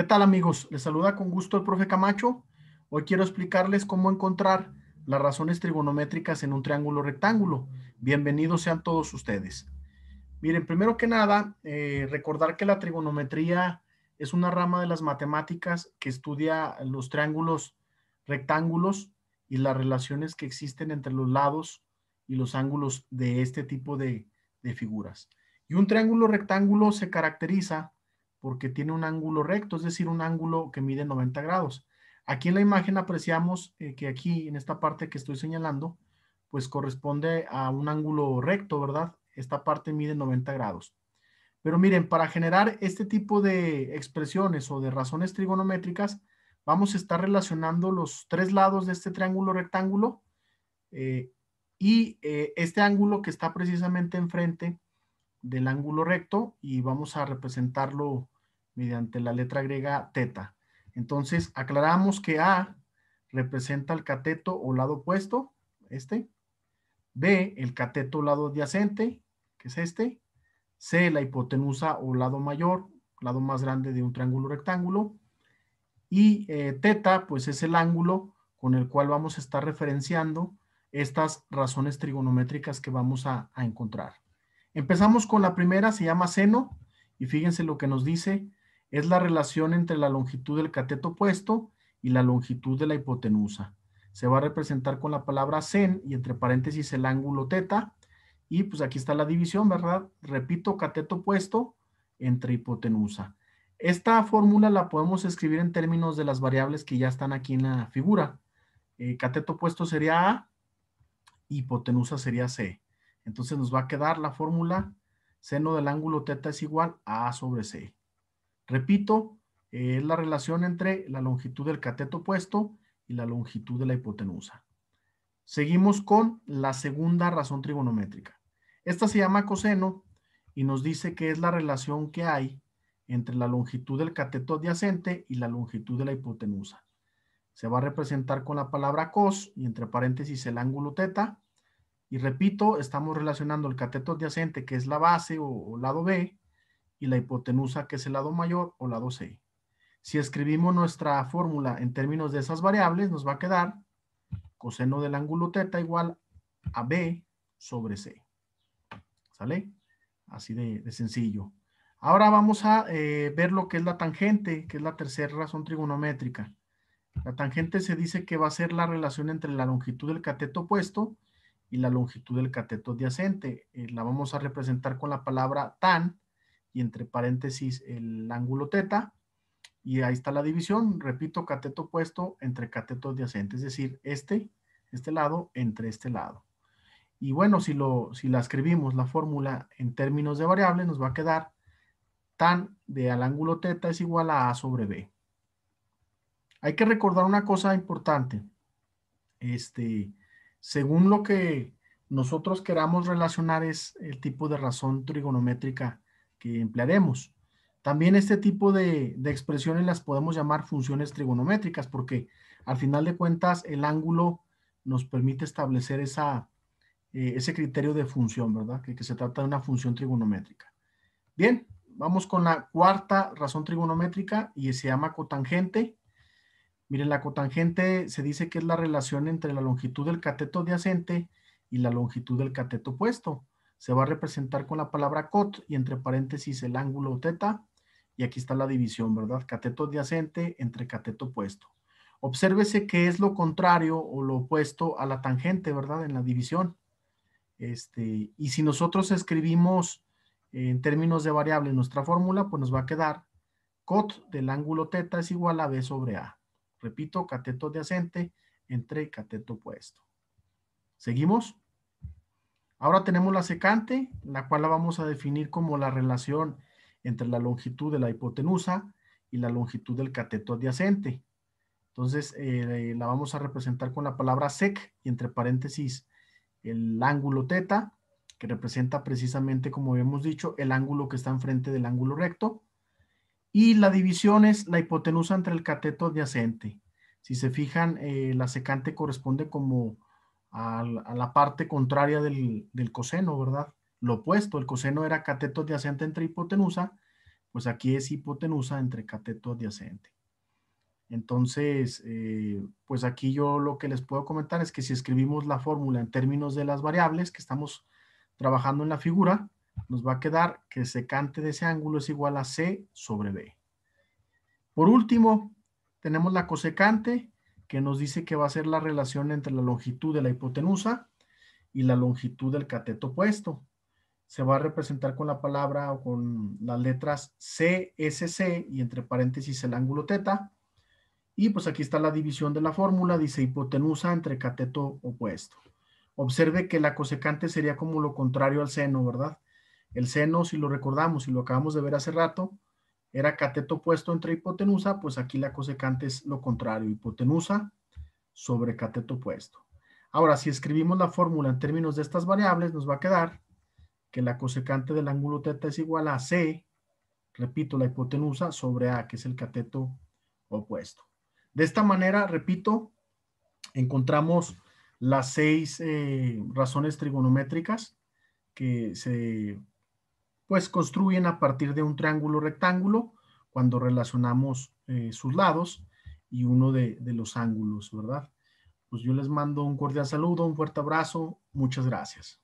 ¿Qué tal amigos? Les saluda con gusto el profe Camacho. Hoy quiero explicarles cómo encontrar las razones trigonométricas en un triángulo rectángulo. Bienvenidos sean todos ustedes. Miren, primero que nada, eh, recordar que la trigonometría es una rama de las matemáticas que estudia los triángulos rectángulos y las relaciones que existen entre los lados y los ángulos de este tipo de, de figuras. Y un triángulo rectángulo se caracteriza porque tiene un ángulo recto, es decir, un ángulo que mide 90 grados. Aquí en la imagen apreciamos eh, que aquí, en esta parte que estoy señalando, pues corresponde a un ángulo recto, ¿verdad? Esta parte mide 90 grados. Pero miren, para generar este tipo de expresiones o de razones trigonométricas, vamos a estar relacionando los tres lados de este triángulo rectángulo eh, y eh, este ángulo que está precisamente enfrente del ángulo recto y vamos a representarlo mediante la letra griega teta. Entonces, aclaramos que A representa el cateto o lado opuesto, este. B, el cateto o lado adyacente, que es este. C, la hipotenusa o lado mayor, lado más grande de un triángulo rectángulo. Y eh, pues es el ángulo con el cual vamos a estar referenciando estas razones trigonométricas que vamos a encontrar. Empezamos con la primera, se llama seno, y fíjense lo que nos dice, es la relación entre la longitud del cateto opuesto y la longitud de la hipotenusa. Se va a representar con la palabra sen y entre paréntesis el ángulo teta, y pues aquí está la división, ¿verdad? Repito, cateto opuesto entre hipotenusa. Esta fórmula la podemos escribir en términos de las variables que ya están aquí en la figura. Eh, cateto opuesto sería A, hipotenusa sería C. Entonces nos va a quedar la fórmula seno del ángulo teta es igual a A sobre C. Repito, eh, es la relación entre la longitud del cateto opuesto y la longitud de la hipotenusa. Seguimos con la segunda razón trigonométrica. Esta se llama coseno y nos dice que es la relación que hay entre la longitud del cateto adyacente y la longitud de la hipotenusa. Se va a representar con la palabra cos y entre paréntesis el ángulo teta y repito, estamos relacionando el cateto adyacente, que es la base o, lado B, y la hipotenusa, que es el lado mayor o lado C. Si escribimos nuestra fórmula en términos de esas variables, nos va a quedar coseno del ángulo teta igual a B sobre C. ¿Sale? Así de, sencillo. Ahora vamos a eh, ver lo que es la tangente, que es la tercera razón trigonométrica. La tangente se dice que va a ser la relación entre la longitud del cateto opuesto y la longitud del cateto adyacente. Eh, la vamos a representar con la palabra tan y entre paréntesis el ángulo teta. Y ahí está la división, repito, cateto opuesto entre cateto adyacente, es decir, este, este lado entre este lado. Y bueno, si, lo, si la escribimos, la fórmula en términos de variable, nos va a quedar tan de al ángulo teta es igual a a sobre b. Hay que recordar una cosa importante. Este, según lo que nosotros queramos relacionar es el tipo de razón trigonométrica que emplearemos. También este tipo de, expresiones las podemos llamar funciones trigonométricas porque al final de cuentas el ángulo nos permite establecer esa, eh, ese criterio de función, ¿verdad? Que, que se trata de una función trigonométrica. Bien, vamos con la cuarta razón trigonométrica y se llama cotangente. Miren, la cotangente se dice que es la relación entre la longitud del cateto adyacente y la longitud del cateto opuesto. Se va a representar con la palabra cot y entre paréntesis el ángulo teta. Y aquí está la división, ¿verdad? Cateto adyacente entre cateto opuesto. Obsérvese que es lo contrario o lo opuesto a la tangente, ¿verdad? En la división. Este, y si nosotros escribimos en términos de variable nuestra fórmula, pues nos va a quedar cot del ángulo teta es igual a b sobre a. Repito, cateto adyacente entre cateto opuesto. ¿Seguimos? Ahora tenemos la secante, la cual la vamos a definir como la relación entre la longitud de la hipotenusa y la longitud del cateto adyacente. Entonces, eh, la vamos a representar con la palabra sec y entre paréntesis el ángulo teta, que representa precisamente, como habíamos dicho, el ángulo que está enfrente del ángulo recto. Y la división es la hipotenusa entre el cateto adyacente. Si se fijan, eh, la secante corresponde como a, la parte contraria del, coseno, ¿verdad? Lo opuesto, el coseno era cateto adyacente entre hipotenusa, pues aquí es hipotenusa entre cateto adyacente. Entonces, eh, pues aquí yo lo que les puedo comentar es que si escribimos la fórmula en términos de las variables que estamos trabajando en la figura, nos va a quedar que secante de ese ángulo es igual a C sobre B. Por último, tenemos la cosecante que nos dice que va a ser la relación entre la longitud de la hipotenusa y la longitud del cateto opuesto. Se va a representar con la palabra o con las letras CSC y entre paréntesis el ángulo teta. Y pues aquí está la división de la fórmula, dice hipotenusa entre cateto opuesto. Observe que la cosecante sería como lo contrario al seno, ¿verdad? El seno, si lo recordamos, y lo acabamos de ver hace rato, era cateto opuesto entre hipotenusa, pues aquí la cosecante es lo contrario, hipotenusa sobre cateto opuesto. Ahora, si escribimos la fórmula en términos de estas variables, nos va a quedar que la cosecante del ángulo θ es igual a C, repito, la hipotenusa sobre A, que es el cateto opuesto. De esta manera, repito, encontramos las seis eh, razones trigonométricas que se pues construyen a partir de un triángulo rectángulo cuando relacionamos eh, sus lados y uno de los ángulos, ¿verdad? Pues yo les mando un cordial saludo, un fuerte abrazo, muchas gracias.